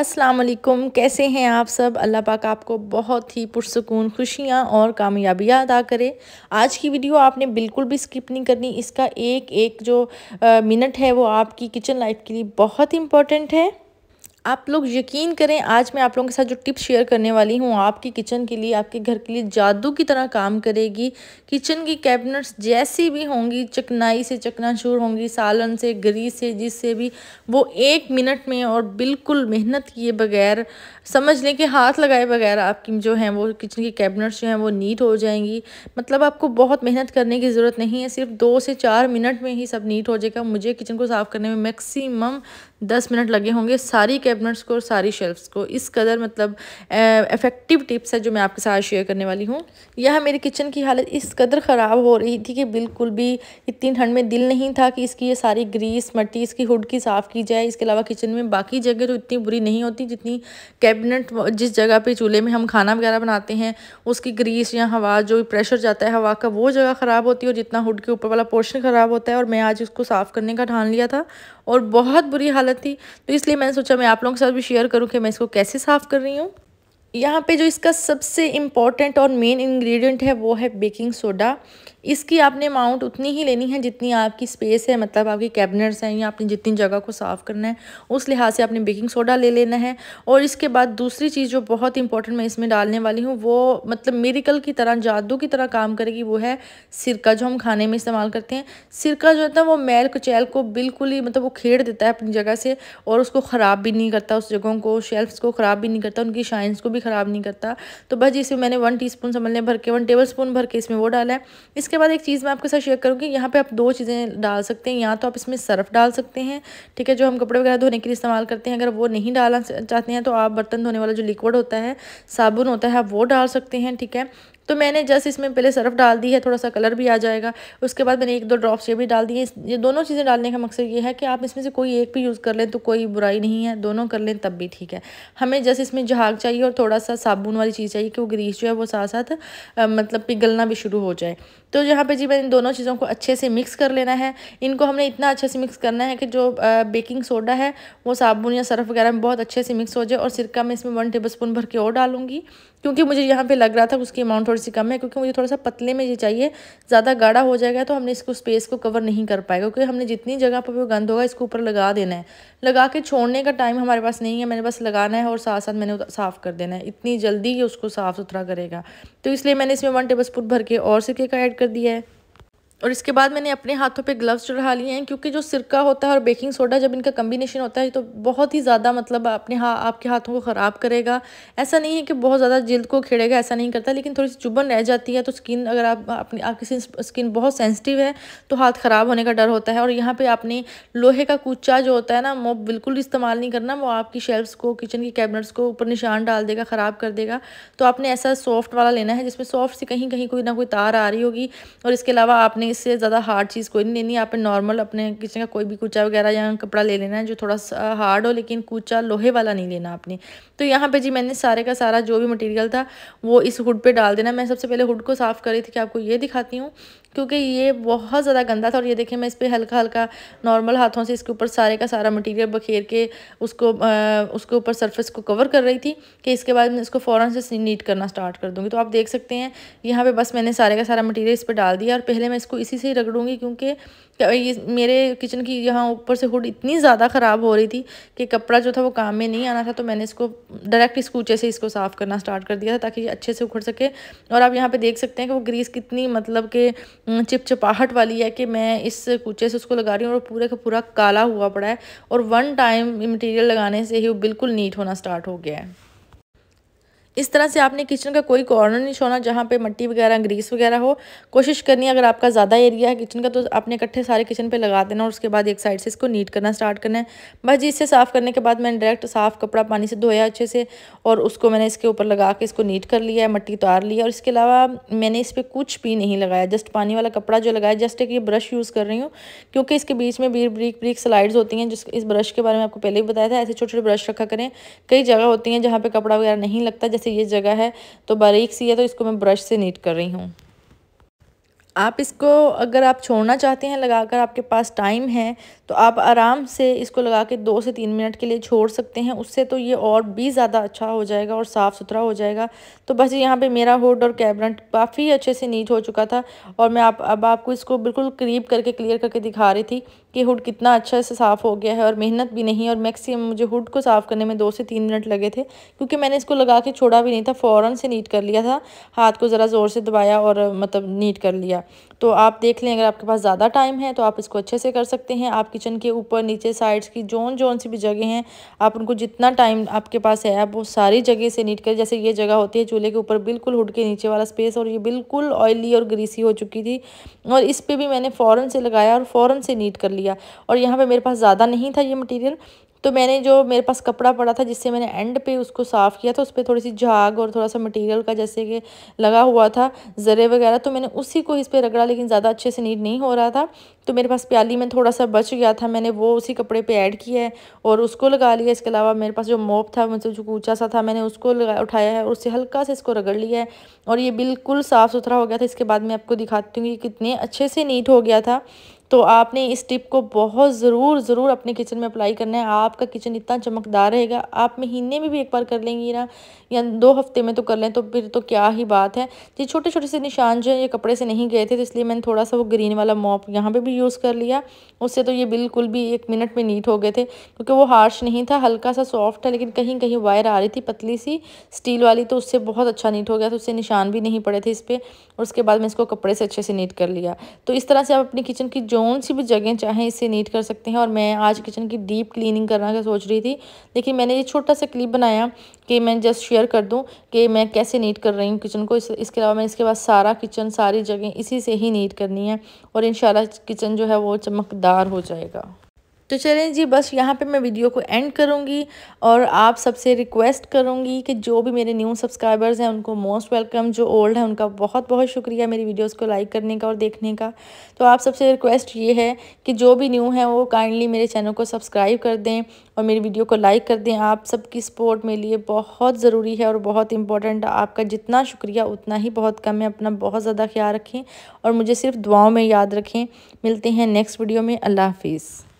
अस्सलाम वालेकुम कैसे हैं आप सब अल्लाह पाक आपको बहुत ही पुरसकून खुशियाँ और कामयाबियाँ अदा करे आज की वीडियो आपने बिल्कुल भी स्किप नहीं करनी इसका एक एक जो मिनट है वो आपकी किचन लाइफ के लिए बहुत इंपॉर्टेंट है आप लोग यकीन करें आज मैं आप लोगों के साथ जो टिप्स शेयर करने वाली हूँ आपकी किचन के लिए आपके घर के लिए जादू की तरह काम करेगी किचन की कैबिनेट्स जैसी भी होंगी चकनाई से चकनाचूर होंगी सालन से गरी से जिससे भी वो एक मिनट में और बिल्कुल मेहनत किए बगैर समझ लें कि हाथ लगाए बगैर आपकी जो हैं वो किचन की कैबिनेट्स जो हैं वो नीट हो जाएंगी मतलब आपको बहुत मेहनत करने की ज़रूरत नहीं है सिर्फ दो से चार मिनट में ही सब नीट हो जाएगा मुझे किचन को साफ़ करने में मैक्सीम दस मिनट लगे होंगे सारी कैबिनेट्स को और सारी शेल्फ्स को इस कदर मतलब इफ़ेक्टिव टिप्स है जो मैं आपके साथ शेयर करने वाली हूँ यह मेरे किचन की हालत इस कदर ख़राब हो रही थी कि बिल्कुल भी इतनी ठंड में दिल नहीं था कि इसकी ये सारी ग्रीस मट्टी इसकी हुड की साफ़ की जाए इसके अलावा किचन में बाकी जगह तो इतनी बुरी नहीं होती जितनी कैबिनेट जिस जगह पर चूल्हे में हम खाना वगैरह बनाते हैं उसकी ग्रीस या हवा जो प्रेशर जाता है हवा का वो जगह ख़राब होती है और जितना हुड के ऊपर वाला पोर्शन ख़राब होता है और मैं आज उसको साफ़ करने का ठान लिया था और बहुत बुरी हालत थी तो इसलिए मैंने सोचा मैं आप आप लोगों के साथ भी शेयर करूँ कि मैं इसको कैसे साफ़ कर रही हूँ यहाँ पे जो इसका सबसे इम्पॉर्टेंट और मेन इंग्रेडिएंट है वो है बेकिंग सोडा इसकी आपने अमाउंट उतनी ही लेनी है जितनी आपकी स्पेस है मतलब आपकी कैबिनेट्स हैं या आपने जितनी जगह को साफ़ करना है उस लिहाज से आपने बेकिंग सोडा ले लेना है और इसके बाद दूसरी चीज़ जो बहुत इंपॉर्टेंट मैं इसमें डालने वाली हूँ वो मतलब मेरिकल की तरह जादू की तरह काम करेगी वो है सिरका जो हम खाने में इस्तेमाल करते हैं सिरका जो होता है वो मैल कुचैल को बिल्कुल ही मतलब वो खेड़ देता है अपनी जगह से और उसको ख़राब भी नहीं करता उस जगहों को शेल्फ्स को ख़राब भी नहीं करता उनकी शाइन्स को भी ख़राब नहीं करता तो बस इसमें मैंने वन टी स्पून समझ भर के वन टेबल स्पून भर के इसमें वो डाला है इसके बाद एक चीज़ मैं आपके साथ शेयर करूँगी यहाँ पर आप दो चीज़ें डाल सकते हैं या तो आप इसमें सर्फ डाल सकते हैं ठीक है जो हम कपड़े वगैरह धोने के लिए इस्तेमाल करते हैं अगर वो नहीं डालना चाहते हैं तो आप बर्तन धोने वाला जो लिक्विड होता है साबुन होता है आप वो डाल सकते हैं ठीक है तो मैंने जस्ट इसमें पहले सर्फ डाल दी है थोड़ा सा कलर भी आ जाएगा उसके बाद मैंने एक दो ड्रॉप्स ये भी डाल दिए ये दोनों चीज़ें डालने का मकसद ये है कि आप इसमें से कोई एक भी यूज़ कर लें तो कोई बुराई नहीं है दोनों कर लें तब भी ठीक है हमें जस्ट इसमें जहाग चाहिए और थोड़ा सा साबुन वाली चीज़ चाहिए कि वो ग्रीस जो है वो साथ साथ मतलब पिघलना भी शुरू हो जाए तो यहाँ पर जी मैंने दोनों चीज़ों को अच्छे से मिक्स कर लेना है इनको हमने इतना अच्छे से मिक्स करना है कि जो बेकिंग सोडा है वो साबुन या सर्फ वगैरह में बहुत अच्छे से मिक्स हो जाए और सिरका मैं इसमें वन टेबल स्पून भर के और डालूंगी क्योंकि मुझे यहाँ पे लग रहा था उसकी अमाउंट थोड़ी सी कम है क्योंकि मुझे थोड़ा सा पतले में ये चाहिए ज़्यादा गाढ़ा हो जाएगा तो हमने इसको स्पेस को कवर नहीं कर पाएगा क्योंकि हमने जितनी जगह पर वो गंद होगा इसको ऊपर लगा देना है लगा के छोड़ने का टाइम हमारे पास नहीं है मैंने बस लगाना है और साथ साथ मैंने साफ़ कर देना है इतनी जल्दी ये उसको साफ़ सुथरा करेगा तो इसलिए मैंने इसमें वन टेबल स्पून भर के और सिक्के का ऐड कर दिया है और इसके बाद मैंने अपने हाथों पे ग्लव्स चढ़ा लिए हैं क्योंकि जो सिरका होता है और बेकिंग सोडा जब इनका कम्बिनेशन होता है तो बहुत ही ज़्यादा मतलब अपने हाँ आपके हाथों को ख़राब करेगा ऐसा नहीं है कि बहुत ज़्यादा जल्द को खेड़ेगा ऐसा नहीं करता लेकिन थोड़ी सी चुभन रह जाती है तो स्किन अगर आप अपनी आपकी स्किन बहुत सेंसिटिव है तो हाथ ख़राब होने का डर होता है और यहाँ पर आपने लोहे का कूचा जो होता है ना वो बिल्कुल इस्तेमाल नहीं करना वो आपकी शेल्फ्स को किचन की कैबिनेट्स को ऊपर निशान डाल देगा ख़राब कर देगा तो आपने ऐसा सॉफ्ट वाला लेना है जिसमें सॉफ्ट से कहीं कहीं कोई ना कोई तार आ रही होगी और इसके अलावा आपने इससे ज़्यादा हार्ड चीज़ कोई नहीं लेनी आप नॉर्मल अपने किचन का कोई भी कूचा वगैरह या कपड़ा ले लेना है जो थोड़ा हार्ड हो लेकिन कूचा लोहे वाला नहीं लेना आपने तो यहाँ पे जी मैंने सारे का सारा जो भी मटेरियल था वो इस हुड पे डाल देना मैं सबसे पहले हुड को साफ़ करी थी कि आपको ये दिखाती हूँ क्योंकि ये बहुत ज़्यादा गंदा था और ये देखें मैं इस पर हल्का हल्का नॉर्मल हाथों से इसके ऊपर सारे का सारा मटीरियल बखेर के उसको आ, उसके ऊपर सरफेस को कवर कर रही थी कि इसके बाद मैं इसको फ़ौर से नीट करना स्टार्ट कर दूँगी तो आप देख सकते हैं यहाँ पर बस मैंने सारे का सारा मटीरियल इस पर डाल दिया और पहले मैं इसको इसी से ही रगड़ूँगी क्योंकि तो ये मेरे किचन की यहाँ ऊपर से हुड इतनी ज़्यादा ख़राब हो रही थी कि कपड़ा जो था वो काम में नहीं आना था तो मैंने इसको डायरेक्ट इस कूचे से इसको साफ़ करना स्टार्ट कर दिया था ताकि ये अच्छे से उखड़ सके और आप यहाँ पे देख सकते हैं कि वो ग्रीस कितनी मतलब कि चिपचिपाहट वाली है कि मैं इस कूचे से उसको लगा रही हूँ और पूरे का पूरा काला हुआ पड़ा है और वन टाइम मटीरियल लगाने से ही वो बिल्कुल नीट होना स्टार्ट हो गया है इस तरह से आपने किचन का कोई कॉर्नर नहीं छोड़ना जहाँ पे मट्टी वगैरह ग्रीस वगैरह हो कोशिश करनी अगर आपका ज़्यादा एरिया है किचन का तो आपने इकट्ठे सारे किचन पे लगा देना और उसके बाद एक साइड से इसको नीट करना स्टार्ट करना है बस जी साफ़ करने के बाद मैंने डायरेक्ट साफ़ कपड़ा पानी से धोया अच्छे से और उसको मैंने इसके ऊपर लगा के इसको नीट कर लिया है मट्टी उतार लिया और इसके अलावा मैंने इस पर कुछ भी नहीं लगाया जस्ट पानी वाला कपड़ा जो लगाया जस्ट एक ये ब्रश यूज़ कर रही हूँ क्योंकि इसके बीच में बीर ब्रीक ब्रीक स्लाइड्स होती हैं जिस इस ब्रश के बारे में आपको पहले भी बताया था ऐसे छोटे छोटे ब्रश रखा करें कई जगह होती हैं जहाँ पर कपड़ा वगैरह नहीं लगता से ये जगह है तो बारीक सी है तो इसको मैं ब्रश से नीट कर रही हूँ आप इसको अगर आप छोड़ना चाहते हैं लगाकर आपके पास टाइम है तो आप आराम से इसको लगा के दो से तीन मिनट के लिए छोड़ सकते हैं उससे तो ये और भी ज़्यादा अच्छा हो जाएगा और साफ़ सुथरा हो जाएगा तो बस यहाँ पे मेरा हुड और कैबरेंट काफ़ी अच्छे से नीट हो चुका था और मैं आप अब आपको इसको बिल्कुल करीब करके क्लियर करके दिखा रही थी कि हुड कितना अच्छा से साफ़ हो गया है और मेहनत भी नहीं और मैक्सिमम मुझे हुड को साफ़ करने में दो से तीन मिनट लगे थे क्योंकि मैंने इसको लगा के छोड़ा भी नहीं था फ़ौरन से नीट कर लिया था हाथ को ज़रा ज़ोर से दबाया और मतलब नीट कर लिया गया तो आप देख लें अगर आपके पास ज़्यादा टाइम है तो आप इसको अच्छे से कर सकते हैं आप किचन के ऊपर नीचे साइड्स की जोन जोन सी भी जगह हैं आप उनको जितना टाइम आपके पास है आप वो सारी जगह से नीट करें जैसे ये जगह होती है चूल्हे के ऊपर बिल्कुल हुड के नीचे वाला स्पेस और ये बिल्कुल ऑयली और ग्रीसी हो चुकी थी और इस पर भी मैंने फ़ौरन से लगाया और फ़ौरन से नीट कर लिया और यहाँ पर मेरे पास ज़्यादा नहीं था ये मटीरियल तो मैंने जो मेरे पास कपड़ा पड़ा था जिससे मैंने एंड पे उसको साफ़ किया था उस पर थोड़ी सी झाग और थोड़ा सा मटेरियल का जैसे कि लगा हुआ था ज़रे वगैरह तो मैंने उसी को इस पर रगड़ा लेकिन ज़्यादा अच्छे से नीट नहीं हो रहा था तो मेरे पास प्याली में थोड़ा सा बच गया था मैंने वो उसी कपड़े पे ऐड किया है और उसको लगा लिया इसके अलावा मेरे पास जो मोप था मतलब जो ऊँचा सा था मैंने उसको लगा उठाया है और उससे हल्का से इसको रगड़ लिया है और ये बिल्कुल साफ़ सुथरा हो गया था इसके बाद मैं आपको दिखाती हूँ कि कितने अच्छे से नीट हो गया था तो आपने इस टिप को बहुत ज़रूर ज़रूर अपने किचन में अप्लाई करना है आपका किचन इतना चमकदार रहेगा आप महीने में भी एक बार कर लेंगी ना या दो हफ्ते में तो कर लें तो फिर तो क्या ही बात है ये छोटे छोटे से निशान जो है ये कपड़े से नहीं गए थे तो इसलिए मैंने थोड़ा सा वो ग्रीन वाला मॉप यहाँ पर भी यूज़ कर लिया उससे तो ये बिल्कुल भी एक मिनट में नीट हो गए थे क्योंकि वो हार्श नहीं था हल्का सा सॉफ्ट है लेकिन कहीं कहीं वायर आ रही थी पतली सी स्टील वाली तो उससे बहुत अच्छा नीट हो गया तो उससे निशान भी नहीं पड़े थे इस पर और उसके बाद मैं इसको कपड़े से अच्छे से नीट कर लिया तो इस तरह से आप अपनी किचन की जो कौन सी भी जगह चाहें इसे नीट कर सकते हैं और मैं आज किचन की डीप क्लीनिंग करना का सोच रही थी लेकिन मैंने ये छोटा सा क्लिप बनाया कि मैं जस्ट शेयर कर दूं कि मैं कैसे नीट कर रही हूँ किचन को इस, इसके अलावा मैं इसके बाद सारा किचन सारी जगह इसी से ही नीट करनी है और इन किचन जो है वो चमकदार हो जाएगा तो चलें जी बस यहाँ पे मैं वीडियो को एंड करूँगी और आप सबसे रिक्वेस्ट करूँगी कि जो भी मेरे न्यू सब्सक्राइबर्स हैं उनको मोस्ट वेलकम जो ओल्ड हैं उनका बहुत बहुत शुक्रिया मेरी वीडियोज़ को लाइक करने का और देखने का तो आप सबसे रिक्वेस्ट ये है कि जो भी न्यू है वो काइंडली मेरे चैनल को सब्सक्राइब कर दें और मेरी वीडियो को लाइक कर दें आप सबकी सपोर्ट मेरे लिए बहुत ज़रूरी है और बहुत इंपॉर्टेंट आपका जितना शुक्रिया उतना ही बहुत कम है अपना बहुत ज़्यादा ख्याल रखें और मुझे सिर्फ दुआओं में याद रखें मिलते हैं नेक्स्ट वीडियो में अल्लाह हाफिज़